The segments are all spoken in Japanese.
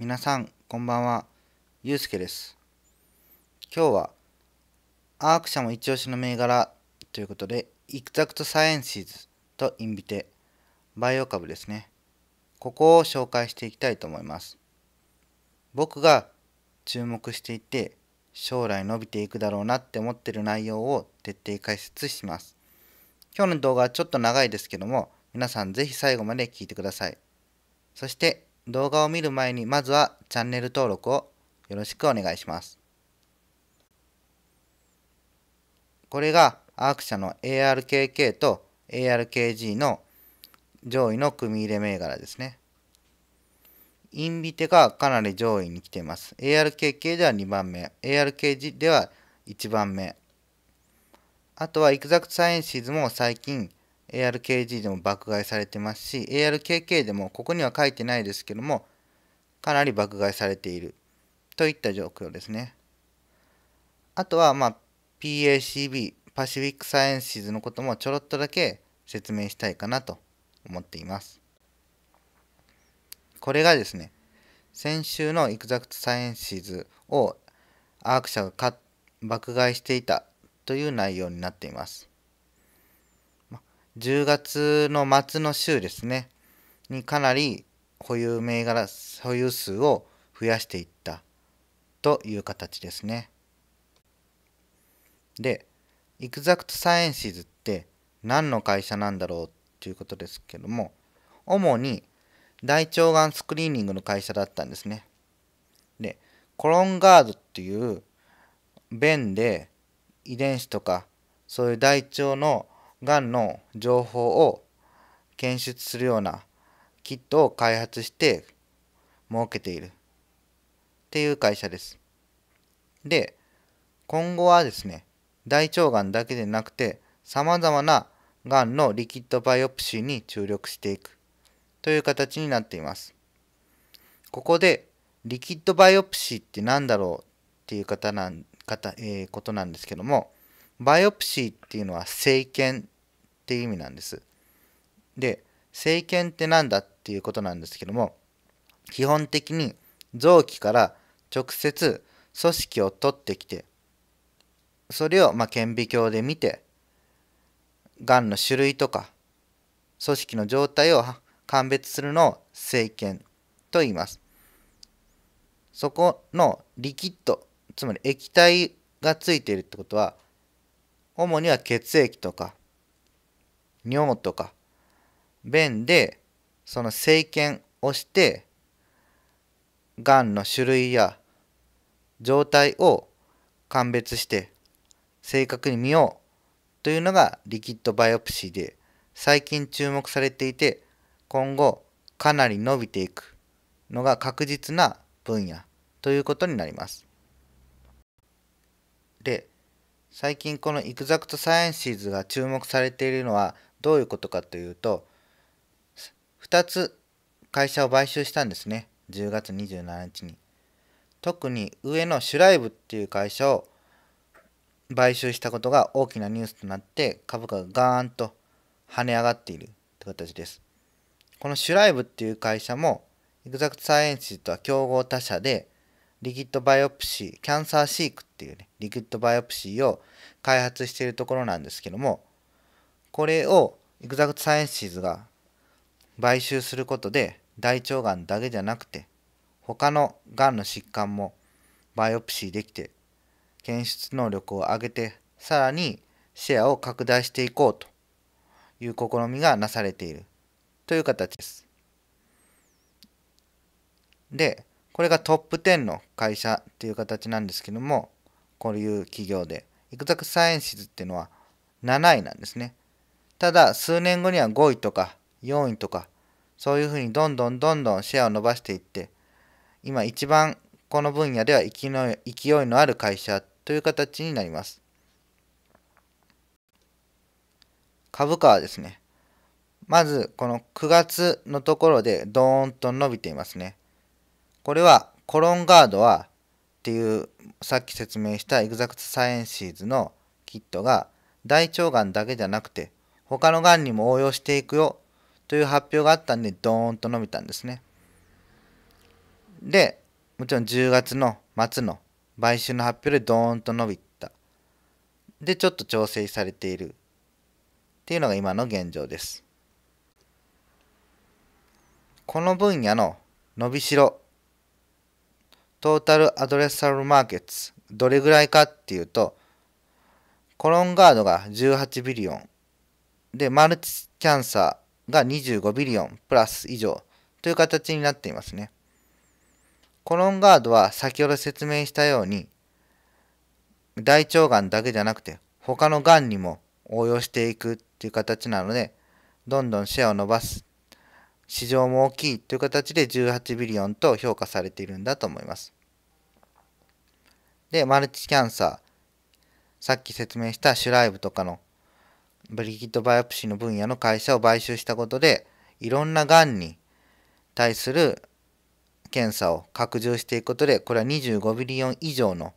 皆さん、こんばんは。ゆうすけです。今日は、アーク社も一押しの銘柄ということで、イクザクトサイエンシーズとインビテ、バイオ株ですね。ここを紹介していきたいと思います。僕が注目していて、将来伸びていくだろうなって思ってる内容を徹底解説します。今日の動画はちょっと長いですけども、皆さんぜひ最後まで聞いてください。そして、動画を見る前にまずはチャンネル登録をよろしくお願いします。これがアーク社の ARKK と ARKG の上位の組入れ銘柄ですね。インビテがかなり上位に来ています。ARKK では2番目、ARKG では1番目。あとはイクザクトサイエンシーズも最近 ARKG でも爆買いされてますし ARKK でもここには書いてないですけどもかなり爆買いされているといった状況ですねあとはまあ PACB パシフィックサイエンシズのこともちょろっとだけ説明したいかなと思っていますこれがですね先週のエクザクトサイエンシズをアーク社が爆買いしていたという内容になっています10月の末の週ですねにかなり保有銘柄保有数を増やしていったという形ですね。で、イクザクトサイエンシーズって何の会社なんだろうっていうことですけども、主に大腸がんスクリーニングの会社だったんですね。で、コロンガードっていう便で遺伝子とかそういう大腸のがんの情報を検出するようなキットを開発して設けているっていう会社です。で、今後はですね、大腸がんだけでなくて、さまざまながんのリキッドバイオプシーに注力していくという形になっています。ここで、リキッドバイオプシーって何だろうっていう方なん方、えー、ことなんですけども、バイオプシーっていうのは生検っていう意味なんです。で、生検って何だっていうことなんですけども、基本的に臓器から直接組織を取ってきて、それをま顕微鏡で見て、がんの種類とか、組織の状態を鑑別するのを生検と言います。そこのリキッド、つまり液体がついているってことは、主には血液とか尿とか便でその生検をしてがんの種類や状態を鑑別して正確に見ようというのがリキッドバイオプシーで最近注目されていて今後かなり伸びていくのが確実な分野ということになります。で最近このエグザクトサイエンシーズが注目されているのはどういうことかというと2つ会社を買収したんですね10月27日に特に上のシュライブっていう会社を買収したことが大きなニュースとなって株価がガーンと跳ね上がっているという形ですこのシュライブっていう会社もエグザクトサイエンシーとは競合他社でリキッドバイオプシー、キャンサーシークっていうね、リキッドバイオプシーを開発しているところなんですけども、これをエグザクトサイエンシーズが買収することで、大腸がんだけじゃなくて、他のがんの疾患もバイオプシーできて、検出能力を上げて、さらにシェアを拡大していこうという試みがなされているという形です。で、これがトップ10の会社っていう形なんですけども、こういう企業で、イクザクサイエンシズっていうのは7位なんですね。ただ、数年後には5位とか4位とか、そういうふうにどんどんどんどんシェアを伸ばしていって、今一番この分野では勢いのある会社という形になります。株価はですね、まずこの9月のところでドーンと伸びていますね。これはコロンガードはっていうさっき説明したエグザクトサイエンシーズのキットが大腸がんだけじゃなくて他のがんにも応用していくよという発表があったんでドーンと伸びたんですね。でもちろん10月の末の買収の発表でドーンと伸びた。でちょっと調整されているっていうのが今の現状です。この分野の伸びしろトータルアドレサルマーケッツ、どれぐらいかっていうと、コロンガードが18ビリオン、で、マルチキャンサーが25ビリオンプラス以上という形になっていますね。コロンガードは先ほど説明したように、大腸がんだけじゃなくて、他のがんにも応用していくっていう形なので、どんどんシェアを伸ばす市場も大きいという形で18ビリオンと評価されているんだと思います。で、マルチキャンサー。さっき説明したシュライブとかのブリキッドバイオプシーの分野の会社を買収したことで、いろんながんに対する検査を拡充していくことで、これは25ビリオン以上の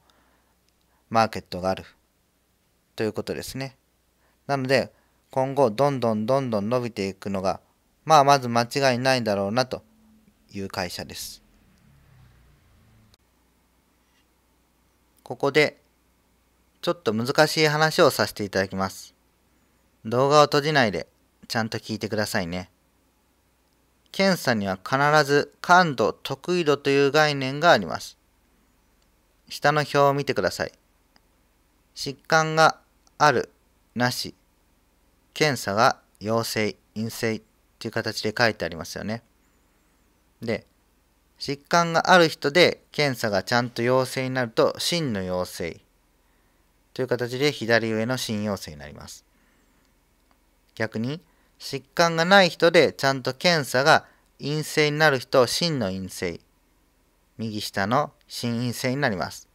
マーケットがあるということですね。なので、今後どんどんどんどん伸びていくのがまあまず間違いないだろうなという会社です。ここでちょっと難しい話をさせていただきます。動画を閉じないでちゃんと聞いてくださいね。検査には必ず感度、得意度という概念があります。下の表を見てください。疾患がある、なし、検査が陽性、陰性っていう形で書いてありますよね。で、疾患がある人で検査がちゃんと陽性になると真の陽性という形で左上の真陽性になります。逆に疾患がない人でちゃんと検査が陰性になる人真の陰性右下の真陰性になります。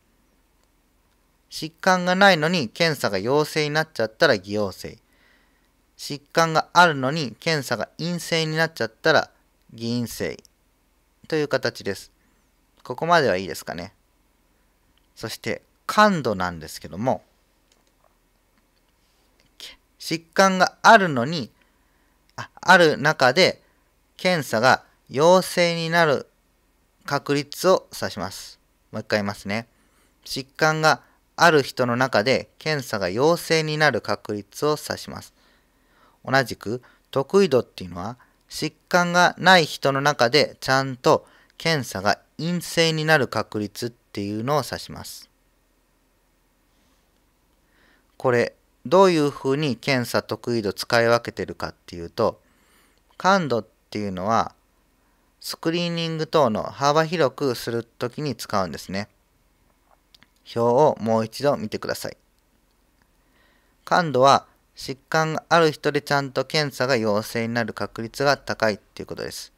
疾患がないのに検査が陽性になっちゃったら偽陽性。疾患があるのに検査が陰性になっちゃったら偽陰性という形です。ここまではいいですかね。そして感度なんですけども疾患があるのにあある中で検査が陽性になる確率を指します。もう一回言いますね。疾患がある人の中で検査が陽性になる確率を指します。同じく得意度っていうのは疾患がない人の中でちゃんと検査が陰性になる確率っていうのを指します。これどういうふうに検査得意度使い分けてるかっていうと感度っていうのはスクリーニング等の幅広くするときに使うんですね。表をもう一度見てください。感度は疾患がある人でちゃんと検査が陽性になる確率が高いっていうことです。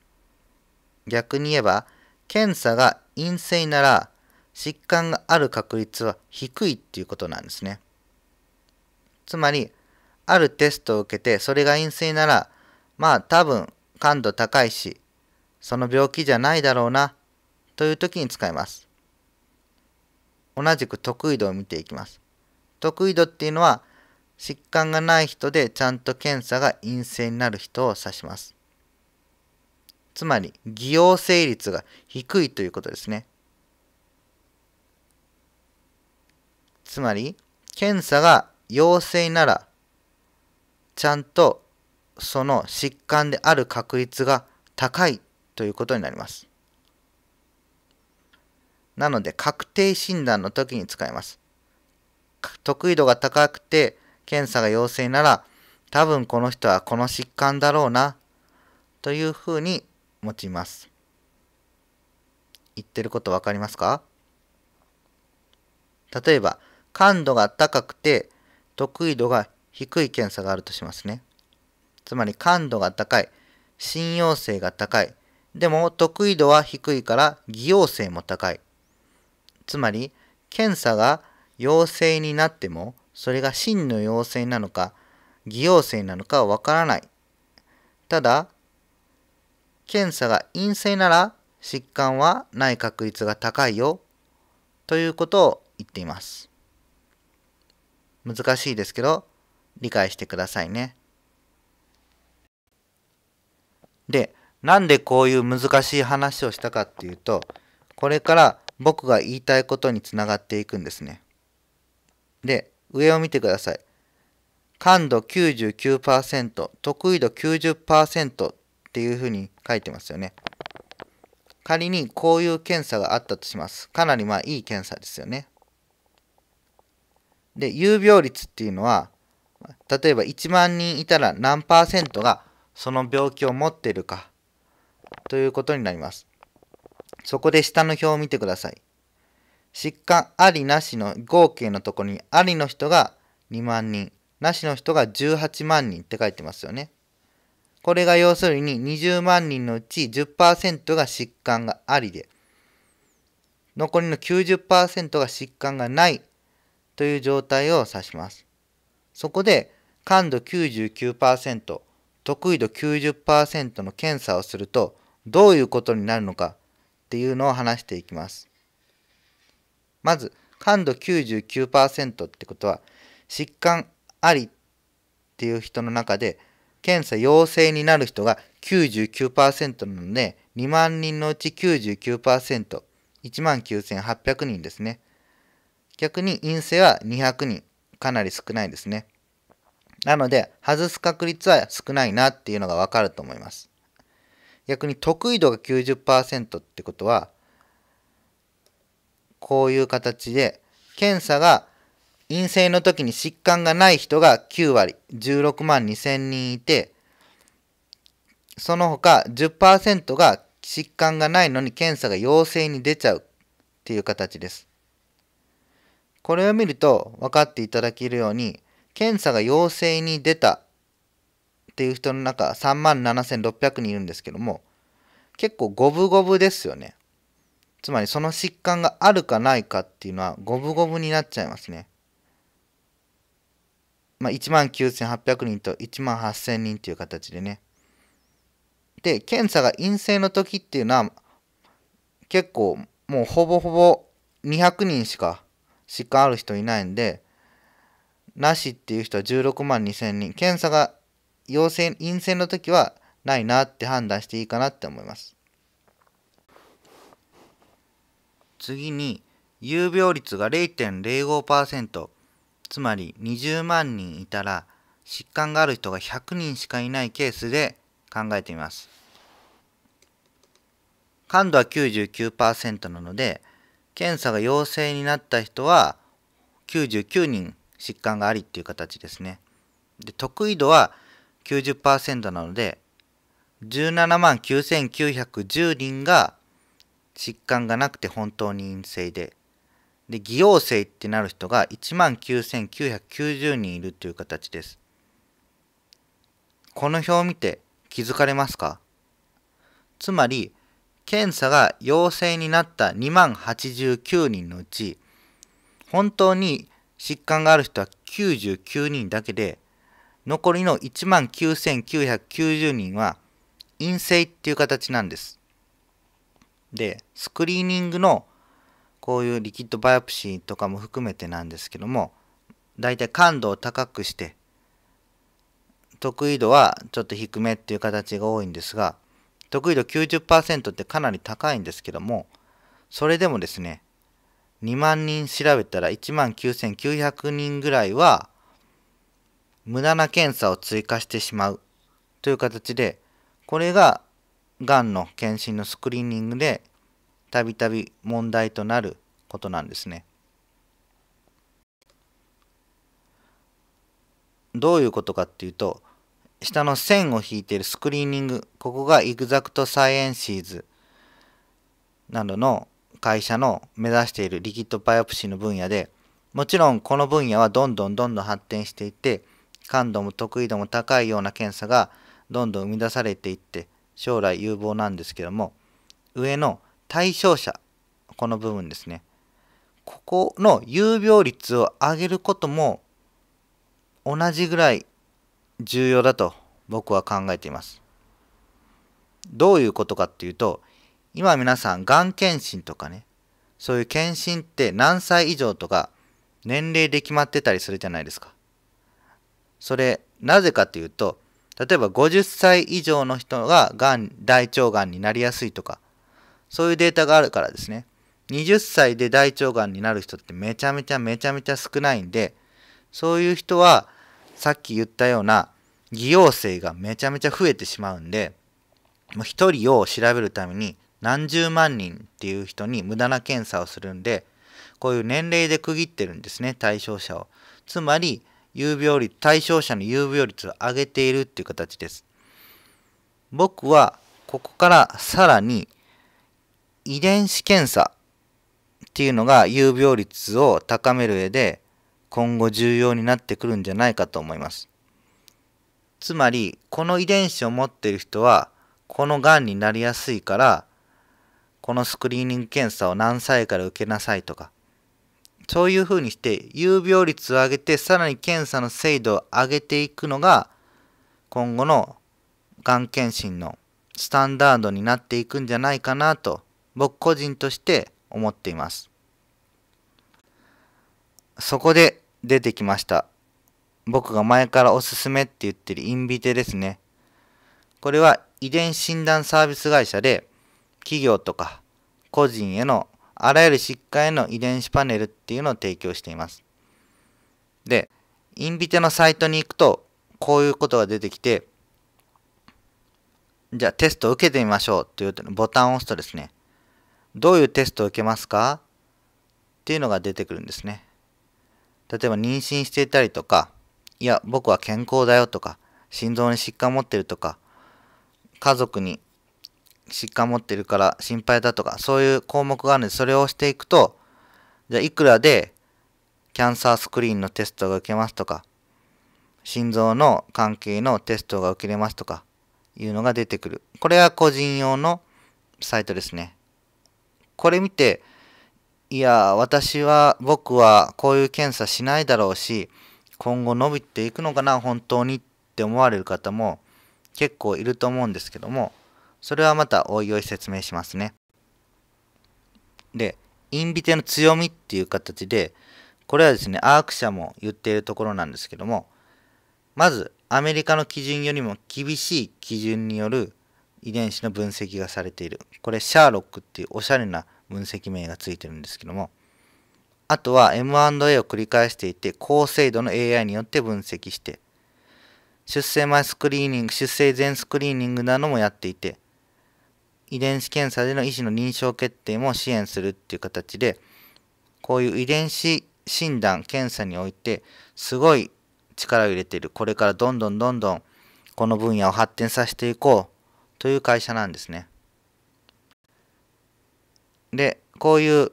逆に言えば、検査が陰性なら疾患がある確率は低いっていうことなんですね。つまり、あるテストを受けてそれが陰性なら、まあ多分感度高いし、その病気じゃないだろうなという時に使います。同じく得意度を見ていきます。得意度っていうのは疾患がない人でちゃんと検査が陰性になる人を指します。つまり、偽陽性率が低いということですね。つまり、検査が陽性なら、ちゃんとその疾患である確率が高いということになります。なので確定診断の時に使います。得意度が高くて検査が陽性なら、多分この人はこの疾患だろうな、というふうに持ちます。言ってること分かりますか例えば、感度が高くて得意度が低い検査があるとしますね。つまり感度が高い、信用性が高い、でも得意度は低いから偽陽性も高い。つまり検査が陽性になってもそれが真の妖精なのか偽妖精なのかはわからないただ検査が陰性なら疾患はない確率が高いよということを言っています難しいですけど理解してくださいねでなんでこういう難しい話をしたかっていうとこれから僕が言いたいことにつながっていくんですねで上を見てください。感度99%、得意度90%っていうふうに書いてますよね。仮にこういう検査があったとします。かなりまあいい検査ですよね。で、有病率っていうのは、例えば1万人いたら何パーセントがその病気を持っているかということになります。そこで下の表を見てください。疾患ありなしの合計のとこにありの人が2万人なしの人が18万人って書いてますよね。これが要するに20万人のうち10%が疾患がありで残りの90%が疾患がないという状態を指します。そこで感度99%得意度90%の検査をするとどういうことになるのかっていうのを話していきます。まず感度99%ってことは疾患ありっていう人の中で検査陽性になる人が99%なので2万人のうち 99%1 万9800人ですね逆に陰性は200人かなり少ないですねなので外す確率は少ないなっていうのがわかると思います逆に得意度が90%ってことはこういう形で、検査が陰性の時に疾患がない人が9割、16万2千人いて、その他10%が疾患がないのに検査が陽性に出ちゃうっていう形です。これを見ると分かっていただけるように、検査が陽性に出たっていう人の中3万7600人いるんですけども、結構五分五分ですよね。つまりその疾患があるかないかっていうのは五分五分になっちゃいますね。まあ、1万9800人と1万8000人という形でね。で、検査が陰性の時っていうのは結構もうほぼほぼ200人しか疾患ある人いないんで、なしっていう人は16万2000人、検査が陽性、陰性の時はないなって判断していいかなって思います。次に有病率が0.05%つまり20万人いたら疾患がある人が100人しかいないケースで考えてみます。感度は99%なので検査が陽性になった人は99人疾患がありっていう形ですね。で得意度は90%なので17万9910人が疾患がなくて本当に陰性でで偽陽性ってなる人が1万9990人いるという形ですこの表を見て気づかれますかつまり検査が陽性になった2万89人のうち本当に疾患がある人は99人だけで残りの1万9990人は陰性っていう形なんですでスクリーニングのこういうリキッドバイオプシーとかも含めてなんですけどもだいたい感度を高くして得意度はちょっと低めっていう形が多いんですが得意度90%ってかなり高いんですけどもそれでもですね2万人調べたら1万9900人ぐらいは無駄な検査を追加してしまうという形でこれががんの検診のスクリーニングでたびたび問題となることなんですね。どういうことかっていうと下の線を引いているスクリーニングここがイグザクトサイエンシーズなどの会社の目指しているリキッドバイオプシーの分野でもちろんこの分野はどんどんどんどん発展していって感度も得意度も高いような検査がどんどん生み出されていって将来有望なんですけども上の対象者この部分ですねここの有病率を上げることも同じぐらい重要だと僕は考えていますどういうことかっていうと今皆さんがん検診とかねそういう検診って何歳以上とか年齢で決まってたりするじゃないですかそれなぜかというと例えば50歳以上の人ががん大腸がんになりやすいとかそういうデータがあるからですね20歳で大腸がんになる人ってめちゃめちゃめちゃめちゃ少ないんでそういう人はさっき言ったような偽陽性がめちゃめちゃ増えてしまうんで1人を調べるために何十万人っていう人に無駄な検査をするんでこういう年齢で区切ってるんですね対象者を。つまり有病率、対象者の有病率を上げているっていう形です。僕は、ここからさらに、遺伝子検査っていうのが有病率を高める上で、今後重要になってくるんじゃないかと思います。つまり、この遺伝子を持っている人は、このがんになりやすいから、このスクリーニング検査を何歳から受けなさいとか、そういうふうにして有病率を上げてさらに検査の精度を上げていくのが今後のがん検診のスタンダードになっていくんじゃないかなと僕個人として思っていますそこで出てきました僕が前からおすすめって言ってるインビテですねこれは遺伝診断サービス会社で企業とか個人へのあらゆる疾患への遺伝子パネルっていうのを提供しています。で、インビテのサイトに行くと、こういうことが出てきて、じゃあテストを受けてみましょうというボタンを押すとですね、どういうテストを受けますかっていうのが出てくるんですね。例えば妊娠していたりとか、いや、僕は健康だよとか、心臓に疾患を持ってるとか、家族に疾患持ってるから心配だとか、そういう項目があるので、それをしていくと、じゃあいくらでキャンサースクリーンのテストが受けますとか、心臓の関係のテストが受けれますとか、いうのが出てくる。これは個人用のサイトですね。これ見て、いや、私は、僕はこういう検査しないだろうし、今後伸びていくのかな、本当にって思われる方も結構いると思うんですけども、それはまたおいおい説明しますね。で、インビテの強みっていう形で、これはですね、アーク社も言っているところなんですけども、まず、アメリカの基準よりも厳しい基準による遺伝子の分析がされている。これ、シャーロックっていうおしゃれな分析名がついてるんですけども、あとは M&A を繰り返していて、高精度の AI によって分析して、出生前スクリーニング、出生前スクリーニングなどもやっていて、遺伝子検査での医師の認証決定も支援するっていう形で、こういう遺伝子診断、検査において、すごい力を入れている。これからどんどんどんどんこの分野を発展させていこうという会社なんですね。で、こういう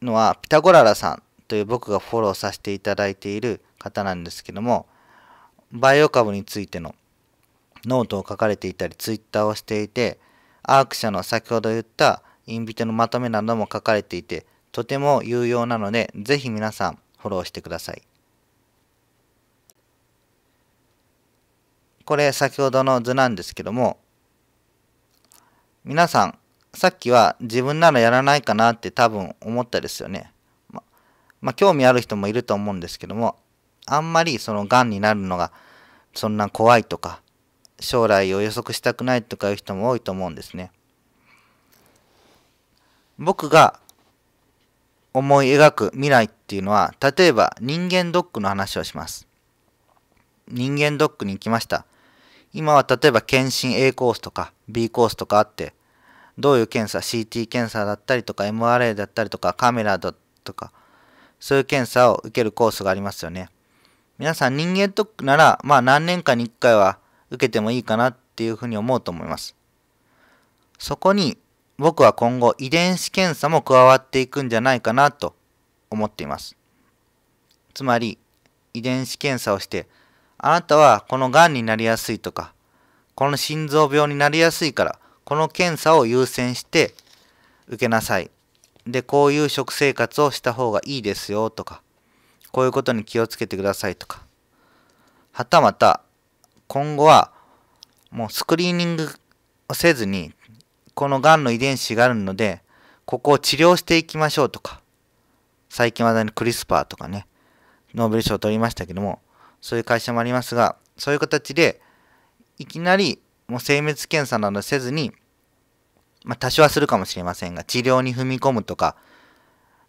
のはピタゴララさんという僕がフォローさせていただいている方なんですけども、バイオ株についてのノートを書かれていたり、ツイッターをしていて、アーク社の先ほど言ったインビテのまとめなども書かれていて、とても有用なので、ぜひ皆さんフォローしてください。これ先ほどの図なんですけども、皆さん、さっきは自分ならやらないかなって多分思ったですよね。ま、まあ、興味ある人もいると思うんですけども、あんまりその癌になるのがそんな怖いとか、将来を予測したくないとかいう人も多いと思うんですね。僕が思い描く未来っていうのは例えば人間ドックの話をします。人間ドックに行きました。今は例えば検診 A コースとか B コースとかあってどういう検査 CT 検査だったりとか MRA だったりとかカメラだとかそういう検査を受けるコースがありますよね。皆さん人間ドックならまあ何年かに1回は受けてもいいかなっていうふうに思うと思います。そこに僕は今後遺伝子検査も加わっていくんじゃないかなと思っています。つまり遺伝子検査をしてあなたはこの癌になりやすいとかこの心臓病になりやすいからこの検査を優先して受けなさい。で、こういう食生活をした方がいいですよとか、こういうことに気をつけてくださいとか、はたまた今後はもうスクリーニングをせずに、このがんの遺伝子があるので、ここを治療していきましょうとか、最近話題のクリスパーとかね、ノーベル賞を取りましたけども、そういう会社もありますが、そういう形で、いきなりもう精密検査などせずに、まあ、多少はするかもしれませんが、治療に踏み込むとか、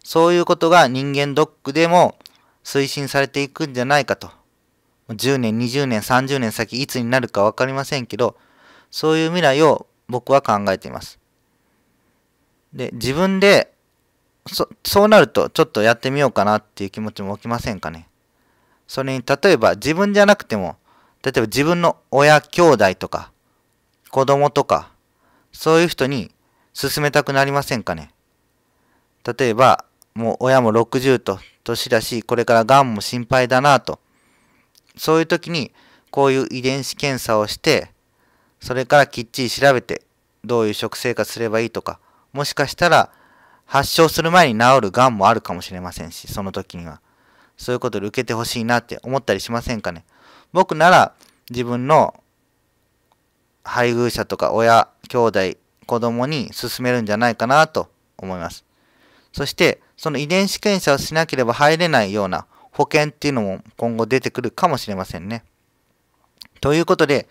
そういうことが人間ドックでも推進されていくんじゃないかと10年、20年、30年先いつになるか分かりませんけど、そういう未来を僕は考えています。で、自分で、そ、そうなるとちょっとやってみようかなっていう気持ちも起きませんかね。それに、例えば自分じゃなくても、例えば自分の親、兄弟とか、子供とか、そういう人に勧めたくなりませんかね。例えば、もう親も60と年だし、これから癌も心配だなと。そういう時にこういう遺伝子検査をしてそれからきっちり調べてどういう食生活すればいいとかもしかしたら発症する前に治る癌もあるかもしれませんしその時にはそういうことで受けてほしいなって思ったりしませんかね僕なら自分の配偶者とか親兄弟子供に勧めるんじゃないかなと思いますそしてその遺伝子検査をしなければ入れないような保険っていうのも今後出てくるかもしれませんね。ということで、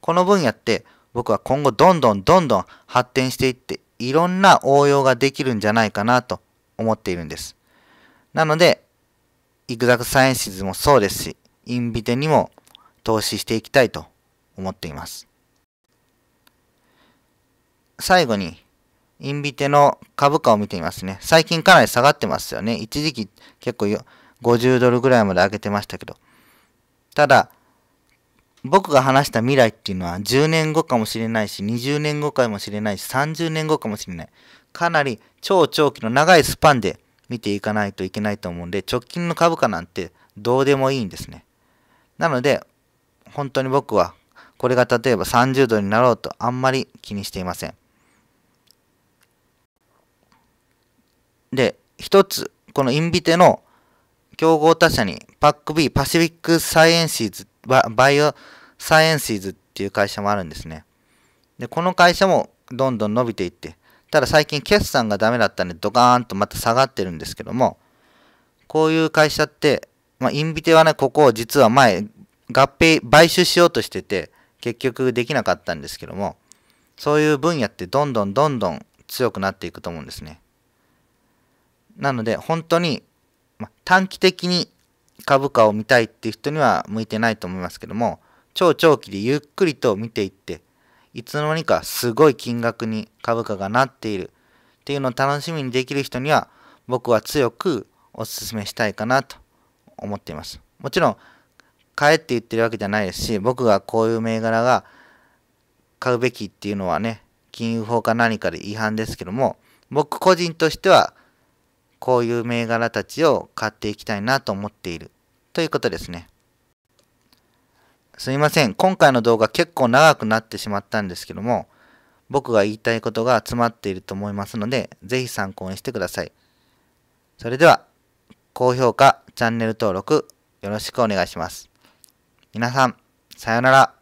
この分野って僕は今後どんどんどんどん発展していっていろんな応用ができるんじゃないかなと思っているんです。なので、イグザクサイエンシズもそうですし、インビテにも投資していきたいと思っています。最後に、インビテの株価を見てみますね。最近かなり下がってますよね。一時期結構よ、50ドルぐらいまで上げてましたけど。ただ、僕が話した未来っていうのは10年後かもしれないし、20年後かもしれないし、30年後かもしれない。かなり超長期の長いスパンで見ていかないといけないと思うんで、直近の株価なんてどうでもいいんですね。なので、本当に僕はこれが例えば30度になろうとあんまり気にしていません。で、一つ、このインビテの競合他社に、パック B、パシフィックサイエンシーズ、バイオサイエンシーズっていう会社もあるんですね。で、この会社もどんどん伸びていって、ただ最近決算がダメだったんでドカーンとまた下がってるんですけども、こういう会社って、まあ、インビテはね、ここを実は前、合併、買収しようとしてて、結局できなかったんですけども、そういう分野ってどんどんどんどん強くなっていくと思うんですね。なので、本当にま、短期的に株価を見たいっていう人には向いてないと思いますけども超長期でゆっくりと見ていっていつの間にかすごい金額に株価がなっているっていうのを楽しみにできる人には僕は強くお勧めしたいかなと思っていますもちろん買えって言ってるわけじゃないですし僕がこういう銘柄が買うべきっていうのはね金融法か何かで違反ですけども僕個人としてはこういう銘柄たちを買っていきたいなと思っているということですね。すいません。今回の動画結構長くなってしまったんですけども、僕が言いたいことが詰まっていると思いますので、ぜひ参考にしてください。それでは、高評価、チャンネル登録、よろしくお願いします。皆さん、さようなら。